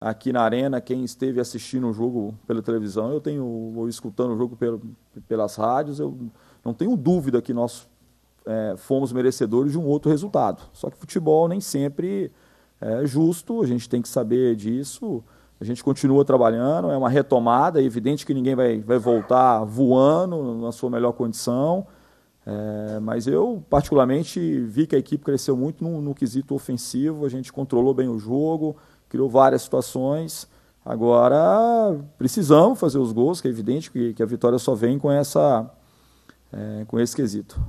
aqui na arena, quem esteve assistindo o jogo pela televisão, eu tenho ou escutando o jogo pelo, pelas rádios, eu não tenho dúvida que nós é, fomos merecedores de um outro resultado. Só que futebol nem sempre é justo, a gente tem que saber disso. A gente continua trabalhando, é uma retomada, é evidente que ninguém vai, vai voltar voando na sua melhor condição. É, mas eu, particularmente, vi que a equipe cresceu muito no, no quesito ofensivo, a gente controlou bem o jogo, criou várias situações. Agora precisamos fazer os gols, que é evidente que, que a vitória só vem com essa é, com esse quesito.